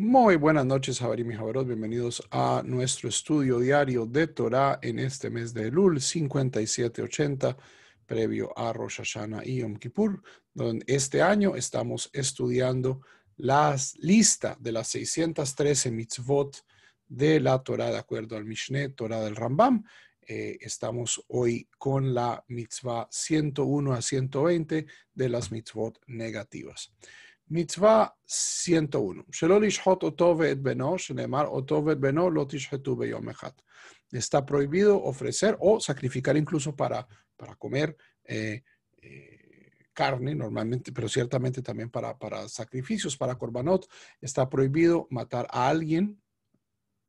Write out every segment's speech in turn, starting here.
Muy buenas noches, y Bienvenidos a nuestro estudio diario de Torah en este mes de Elul 5780, previo a Rosh Hashanah y Yom Kippur, donde este año estamos estudiando la lista de las 613 mitzvot de la Torah de acuerdo al Mishneh, Torah del Rambam. Eh, estamos hoy con la mitzvah 101 a 120 de las mitzvot negativas. Mitzvah 101. Está prohibido ofrecer o sacrificar incluso para, para comer eh, eh, carne normalmente, pero ciertamente también para, para sacrificios, para korbanot. Está prohibido matar a alguien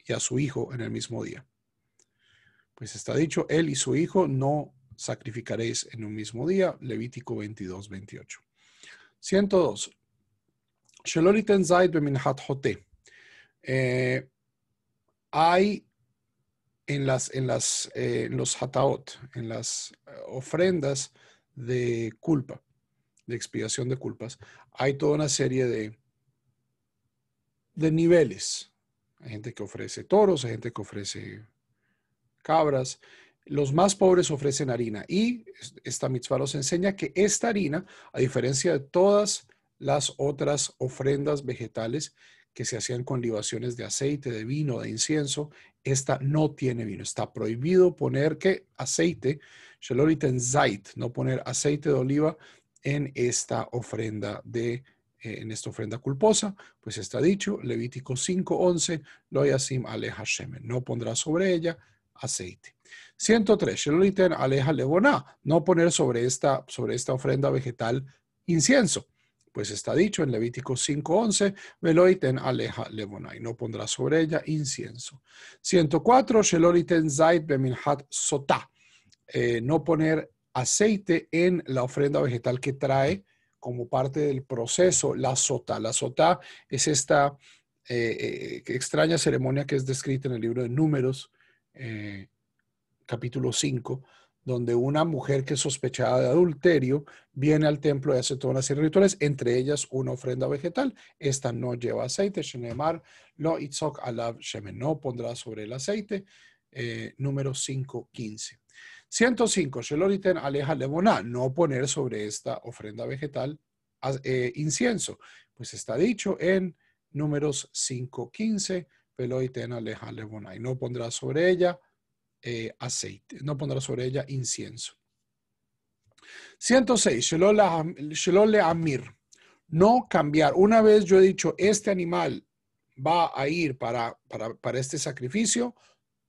y a su hijo en el mismo día. Pues está dicho, él y su hijo no sacrificaréis en un mismo día. Levítico 22, 28. 102 hay en, las, en, las, los hataot, en las ofrendas de culpa, de expiación de culpas, hay toda una serie de, de niveles. Hay gente que ofrece toros, hay gente que ofrece cabras. Los más pobres ofrecen harina y esta mitzvah los enseña que esta harina, a diferencia de todas las otras ofrendas vegetales que se hacían con libaciones de aceite, de vino, de incienso. Esta no tiene vino. Está prohibido poner que aceite, en zait, no poner aceite de oliva en esta ofrenda de eh, en esta ofrenda culposa, pues está dicho, Levítico 5:11, lo yasim aleja shemen, no pondrá sobre ella aceite. 103, sheloliten aleja leboná, no poner sobre esta, sobre esta ofrenda vegetal incienso. Pues está dicho en Levítico 5:11, Veloiten aleja no pondrá sobre ella incienso. 104, eh, no poner aceite en la ofrenda vegetal que trae como parte del proceso la sota. La sota es esta eh, eh, extraña ceremonia que es descrita en el libro de Números, capítulo 5, donde una mujer que es sospechada de adulterio viene al templo y hace todas las rituales, entre ellas una ofrenda vegetal. Esta no lleva aceite, lo itzok alav no pondrá sobre el aceite, eh, número 515. 105, Sheloriten aleja no poner sobre esta ofrenda vegetal eh, incienso, pues está dicho en números 515, Peloiten aleja y no pondrá sobre ella eh, aceite, no pondrá sobre ella incienso. 106. le amir. No cambiar. Una vez yo he dicho, este animal va a ir para, para este sacrificio,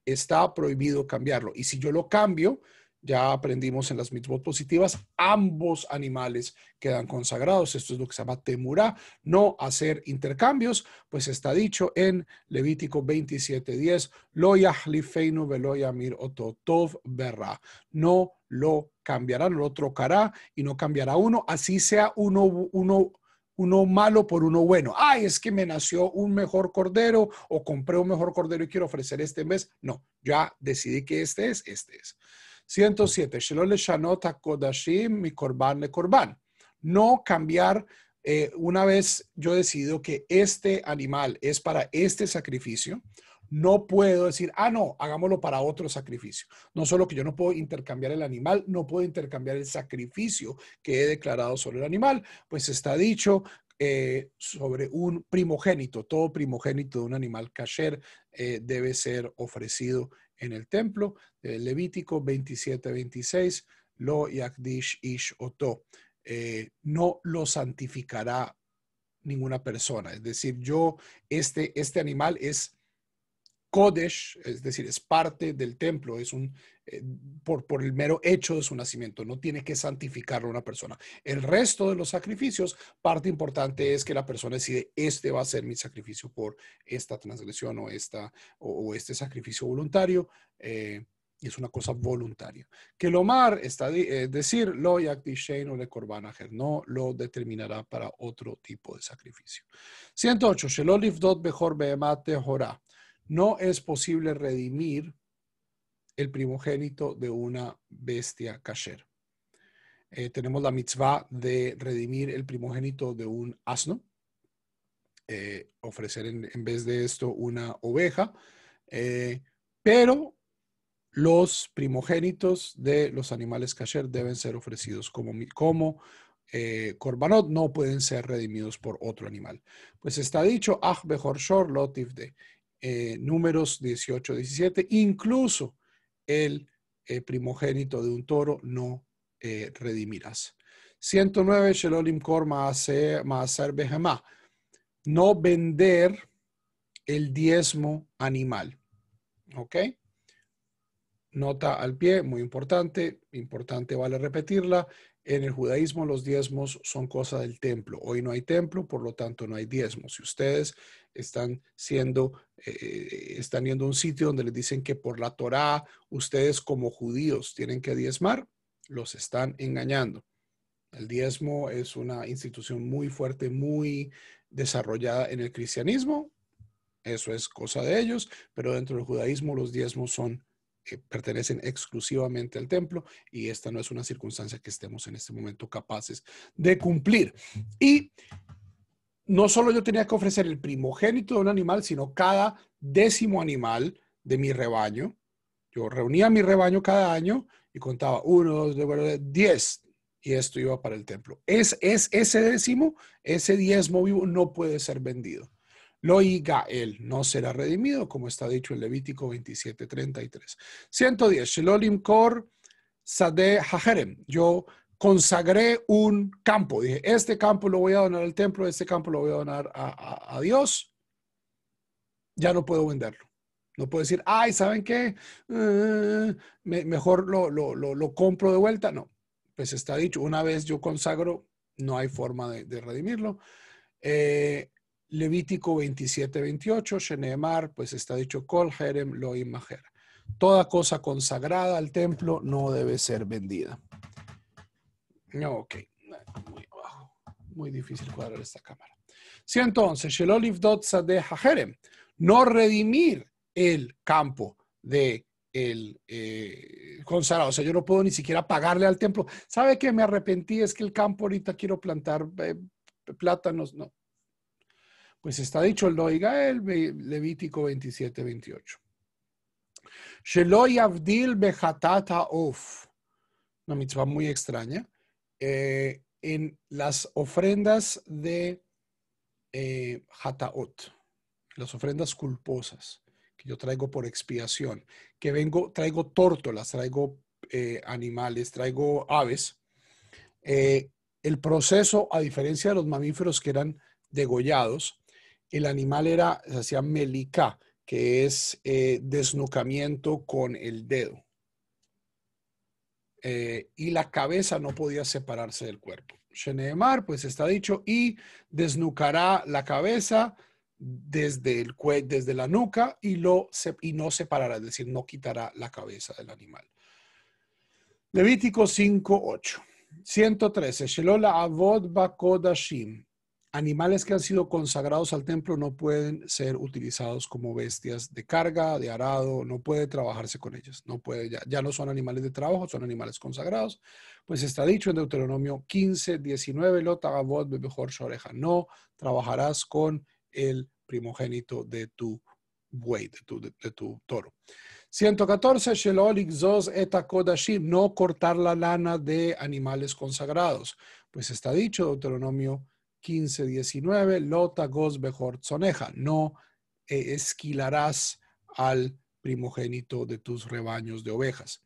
está prohibido cambiarlo. Y si yo lo cambio, ya aprendimos en las mismas positivas, ambos animales quedan consagrados. Esto es lo que se llama temurá, no hacer intercambios, pues está dicho en Levítico 27:10, lo yahlifeinu velo yamir tov berra. No lo cambiará, no lo trocará y no cambiará uno, así sea uno, uno uno malo por uno bueno. Ay, es que me nació un mejor cordero o compré un mejor cordero y quiero ofrecer este mes. No, ya decidí que este es, este es. 107. No cambiar eh, una vez yo decido que este animal es para este sacrificio, no puedo decir, ah, no, hagámoslo para otro sacrificio. No solo que yo no puedo intercambiar el animal, no puedo intercambiar el sacrificio que he declarado sobre el animal, pues está dicho eh, sobre un primogénito, todo primogénito de un animal kasher eh, debe ser ofrecido en el templo, Levítico 27-26, lo yakdish ish oto. Eh, no lo santificará ninguna persona. Es decir, yo, este, este animal es Kodesh, es decir, es parte del templo, es un, eh, por, el mero hecho de su nacimiento, no tiene que santificarlo una persona. El resto de los sacrificios, parte importante es que la persona decide, este va a ser mi sacrificio por esta transgresión o, esta, o, este sacrificio voluntario. Eh, y es una cosa voluntaria. Que lomar está eh, decir lo o le no lo determinará para otro tipo de sacrificio. 108. Shelolif dot behor behemate jorah. No es posible redimir el primogénito de una bestia kasher. Eh, tenemos la mitzvah de redimir el primogénito de un asno, eh, ofrecer en, vez de esto una oveja, eh, pero los primogénitos de los animales kasher deben ser ofrecidos como, como korbanot, no pueden ser redimidos por otro animal. Pues está dicho, ah, shor, lotif de. Eh, números 18, 17, incluso el eh, primogénito de un toro no eh, redimirás. 109, Shelolim Kor Maaser Behemá. No vender el diezmo animal. ¿Ok? Nota al pie, muy importante, importante vale repetirla. En el judaísmo los diezmos son cosa del templo. Hoy no hay templo, por lo tanto no hay diezmos. Si ustedes están siendo, eh, están yendo a un sitio donde les dicen que por la Torá ustedes como judíos tienen que diezmar, los están engañando. El diezmo es una institución muy fuerte, muy desarrollada en el cristianismo. Eso es cosa de ellos, pero dentro del judaísmo los diezmos son que pertenecen exclusivamente al templo y esta no es una circunstancia que estemos en este momento capaces de cumplir. Y no solo yo tenía que ofrecer el primogénito de un animal, sino cada décimo animal de mi rebaño. Yo reunía mi rebaño cada año y contaba uno, dos, tres, diez. Y esto iba para el templo. es ese décimo, ese diezmo vivo no puede ser vendido lo él, no será redimido, como está dicho en Levítico 27:33. 110. Shelolim Kor Sadeh Hajerem. Yo consagré un campo. Dije, este campo lo voy a donar al templo, este campo lo voy a donar a, Dios. Ya no puedo venderlo. No puedo decir, ay, ¿saben qué? Eh, mejor lo, compro de vuelta. No, pues está dicho, una vez yo consagro, no hay forma de, de redimirlo. Eh, Levítico 27, 28, Shenemar, pues está dicho, Kol Jerem lo Toda cosa consagrada al templo no debe ser vendida. Ok, muy difícil cuadrar esta cámara. entonces Sheloliv Dotza de Jerem. No redimir el campo de el eh, consagrado. O sea, yo no puedo ni siquiera pagarle al templo. ¿Sabe qué? me arrepentí? Es que el campo ahorita quiero plantar eh, plátanos. No, pues está dicho el loiga, el Levítico 27, 28. Sheloy Abdil Behatata Of, una mitzvah muy extraña, eh, en las ofrendas de eh, Hataot, las ofrendas culposas que yo traigo por expiación, que vengo, traigo tórtolas, traigo eh, animales, traigo aves. Eh, el proceso, a diferencia de los mamíferos que eran degollados, el animal era, se hacía melika, que es eh, desnucamiento con el dedo. Eh, y la cabeza no podía separarse del cuerpo. Shenemar, pues está dicho, y desnucará la cabeza desde, el desde la nuca y, lo y no separará, es decir, no quitará la cabeza del animal. Levítico 5, 8. 113. Shelola avod bakodashim animales que han sido consagrados al templo no pueden ser utilizados como bestias de carga, de arado, no puede trabajarse con ellas, no puede, ya, no son animales de trabajo, son animales consagrados. Pues está dicho en Deuteronomio 15, 19, mejor su no trabajarás con el primogénito de tu buey, de tu, toro. 114, no cortar la lana de animales consagrados. Pues está dicho Deuteronomio 15-19, Lota Goz no eh, esquilarás al primogénito de tus rebaños de ovejas.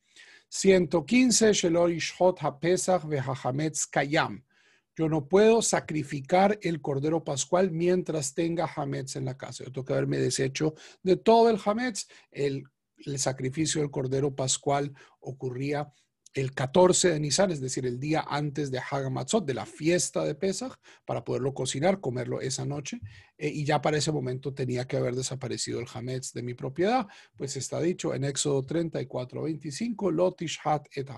115, Shelor Ishot Kayam, yo no puedo sacrificar el cordero pascual mientras tenga Hametz en la casa. Yo tengo que haberme deshecho de todo el Hametz. el sacrificio del cordero pascual ocurría el 14 de Nisan, es decir, el día antes de Hagamatzot, de la fiesta de Pesach, para poderlo cocinar, comerlo esa noche. Eh, y ya para ese momento tenía que haber desaparecido el Hametz de mi propiedad, pues está dicho en Éxodo 34, 25, Lotishat et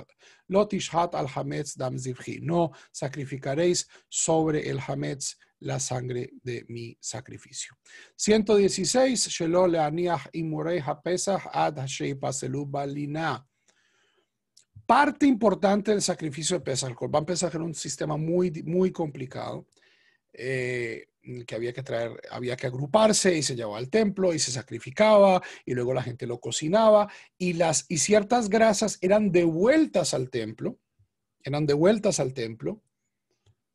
Lotishat al Hametz dam No sacrificaréis sobre el Hametz la sangre de mi sacrificio. 116, Shelo leaniach imurei pesach ad balina parte importante del sacrificio de Pesach. El era un sistema muy, muy complicado, eh, que había que traer, había que agruparse y se llevaba al templo y se sacrificaba y luego la gente lo cocinaba y, las, y ciertas grasas eran devueltas al templo, eran devueltas al templo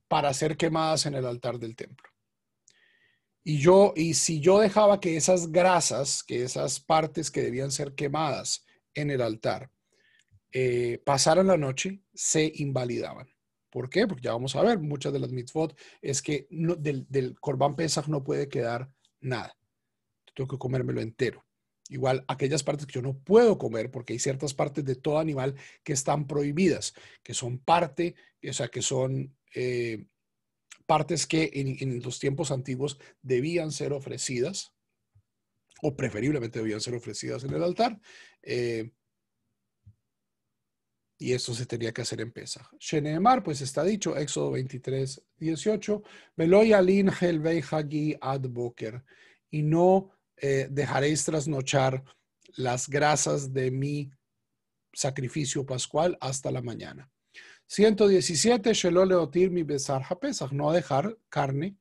para ser quemadas en el altar del templo. Y yo, y si yo dejaba que esas grasas, que esas partes que debían ser quemadas en el altar, eh, pasaran la noche, se invalidaban. ¿Por qué? Porque ya vamos a ver, muchas de las mitzvot es que del, del Corban Pesach no puede quedar nada. Tengo que comérmelo entero. Igual aquellas partes que yo no puedo comer, porque hay ciertas partes de todo animal que están prohibidas, que son parte, o sea, que son eh, partes que en, los tiempos antiguos debían ser ofrecidas, o preferiblemente debían ser ofrecidas en el altar. Eh, y eso se tenía que hacer en Pesach. Sheneemar, pues está dicho, Éxodo 23, 18, Veloy alin hagi ad y no eh, dejaréis trasnochar las grasas de mi sacrificio pascual hasta la mañana. 117, mi besar no dejar carne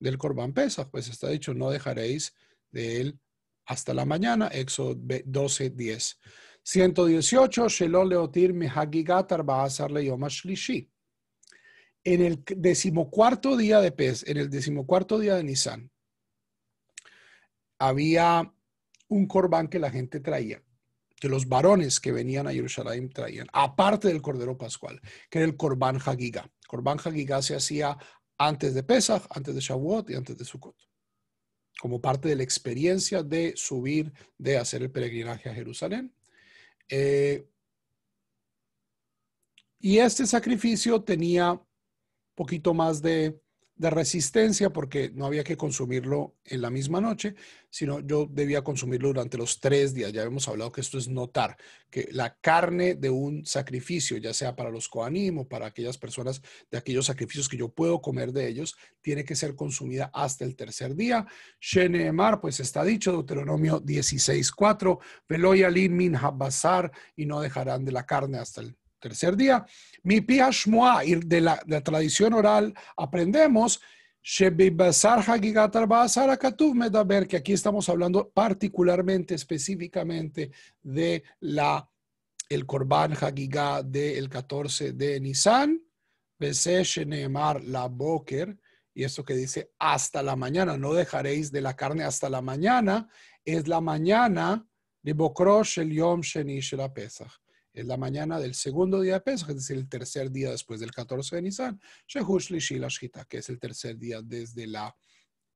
del corbán pesach, pues está dicho, no dejaréis de él hasta la mañana, Éxodo 12, 10. 118, Shelo Leotir Mehagigat En el decimocuarto día de Pes, en el decimocuarto día de Nisan, había un corbán que la gente traía, que los varones que venían a Jerusalén traían, aparte del Cordero Pascual, que era el corbán Hagigá. Corbán Hagigá se hacía antes de Pesach, antes de Shavuot y antes de Sukkot, como parte de la experiencia de subir, de hacer el peregrinaje a Jerusalén eh, y este sacrificio tenía poquito más de de resistencia porque no había que consumirlo en la misma noche, sino yo debía consumirlo durante los tres días. Ya hemos hablado que esto es notar, que la carne de un sacrificio, ya sea para los coanim o para aquellas personas de aquellos sacrificios que yo puedo comer de ellos, tiene que ser consumida hasta el tercer día. Shenemar, pues está dicho, Deuteronomio 16.4, Veloyalin min habasar, y no dejarán de la carne hasta el tercer día, mi pia shmoa, de la, de la tradición oral aprendemos, que aquí estamos hablando particularmente, específicamente de la el Corban Hagigá del 14 de Nisan, la Boker, y esto que dice hasta la mañana, no dejaréis de la carne hasta la mañana, es la mañana de Bokrosh el Yom Sheni Pesach es la mañana del segundo día de Pesach, es decir, el tercer día después del 14 de Nisan, que es el tercer día desde, la,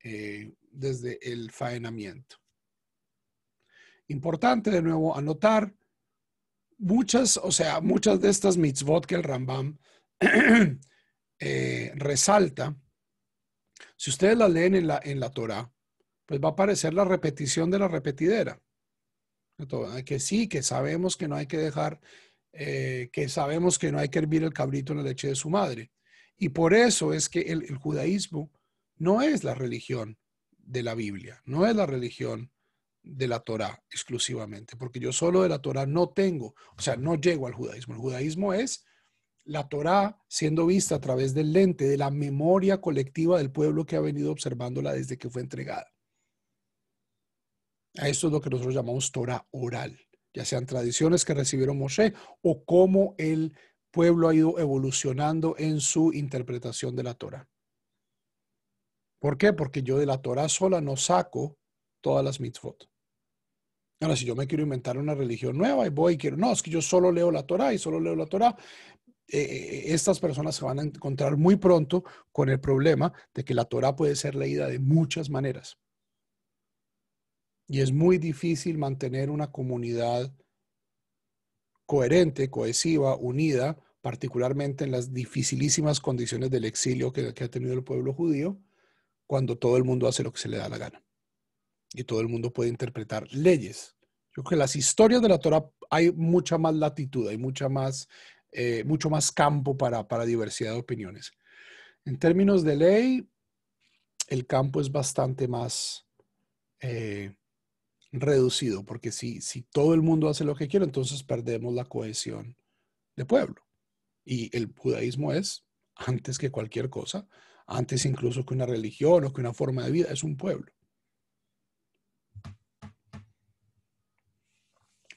eh, desde el faenamiento. Importante de nuevo anotar muchas, o sea, muchas de estas mitzvot que el Rambam eh, resalta, si ustedes las leen en la, en la Torah, pues va a aparecer la repetición de la repetidera. Ah, que sí, que sabemos que no hay que dejar, eh, que sabemos que no hay que hervir el cabrito en la leche de su madre. Y por eso es que el, judaísmo no es la religión de la Biblia, no es la religión de la Torah exclusivamente, porque yo solo de la Torah no tengo, o sea, no llego al judaísmo. El judaísmo es la Torah siendo vista a través del lente de la memoria colectiva del pueblo que ha venido observándola desde que fue entregada. A es lo que nosotros llamamos Torah oral, ya sean tradiciones que recibieron Moshe o cómo el pueblo ha ido evolucionando en su interpretación de la Torah. ¿Por qué? Porque yo de la Torah sola no saco todas las mitzvot. Ahora, si yo me quiero inventar una religión nueva y voy y quiero, no, es que yo solo leo la Torah y solo leo la Torah, eh, eh, eh, estas personas se van a encontrar muy pronto con el problema de que la Torah puede ser leída de muchas maneras. Y es muy difícil mantener una comunidad coherente, cohesiva, unida, particularmente en las dificilísimas condiciones del exilio que, ha tenido el pueblo judío, cuando todo el mundo hace lo que se le da la gana. Y todo el mundo puede interpretar leyes. Yo creo que las historias de la Torah hay mucha más latitud, hay mucha más, eh, mucho más campo para, diversidad de opiniones. En términos de ley, el campo es bastante más eh, reducido, porque si, si todo el mundo hace lo que quiere, entonces perdemos la cohesión de pueblo. Y el judaísmo es, antes que cualquier cosa, antes incluso que una religión o que una forma de vida, es un pueblo.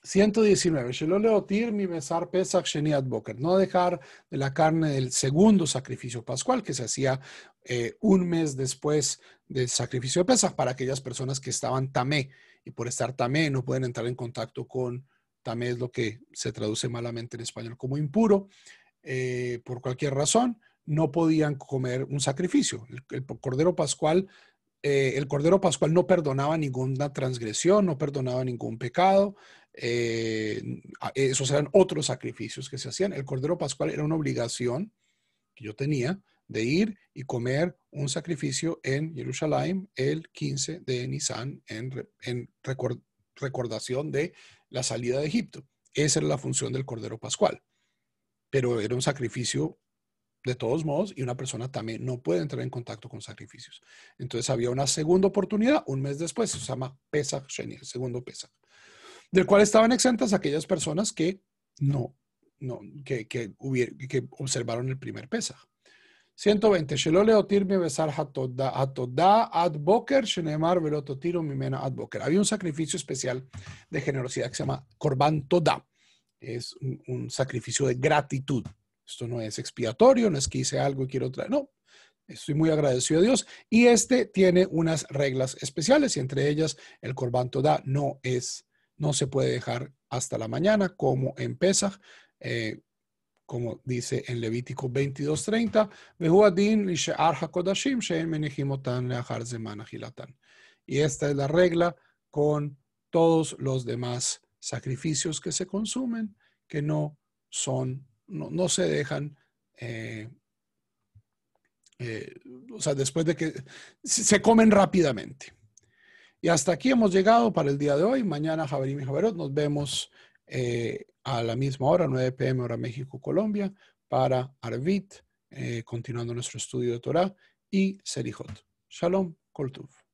119. No dejar de la carne del segundo sacrificio pascual que se hacía eh, un mes después del sacrificio de Pesach para aquellas personas que estaban tamé y por estar tamé no pueden entrar en contacto con, tamé es lo que se traduce malamente en español como impuro, eh, por cualquier razón, no podían comer un sacrificio. El, Cordero Pascual, eh, el Cordero Pascual no perdonaba ninguna transgresión, no perdonaba ningún pecado. Eh, esos eran otros sacrificios que se hacían. El Cordero Pascual era una obligación que yo tenía de ir y comer un sacrificio en Jerusalén el 15 de Nisan en, recordación de la salida de Egipto. Esa era la función del Cordero Pascual. Pero era un sacrificio de todos modos y una persona también no puede entrar en contacto con sacrificios. Entonces había una segunda oportunidad un mes después, se llama Pesach Sheni, el segundo Pesach, del cual estaban exentas aquellas personas que no, no, que, que observaron el primer Pesach. 120. ad boker, shenemar velototiro ad boker. Había un sacrificio especial de generosidad que se llama korban Todá. Es un, sacrificio de gratitud. Esto no es expiatorio, no es que hice algo y quiero traer. No, estoy muy agradecido a Dios. Y este tiene unas reglas especiales y entre ellas el korban Todá no es, no se puede dejar hasta la mañana como en Pesach. Eh, como dice en Levítico 22:30, y esta es la regla con todos los demás sacrificios que se consumen, que no son, no, se dejan, eh, eh, o sea, después de que se comen rápidamente. Y hasta aquí hemos llegado para el día de hoy. Mañana, Javier y Javerot, nos vemos eh, a la misma hora, 9 pm hora México, Colombia, para Arvid, eh, continuando nuestro estudio de Torah, y Serijot. Shalom, Koltuv.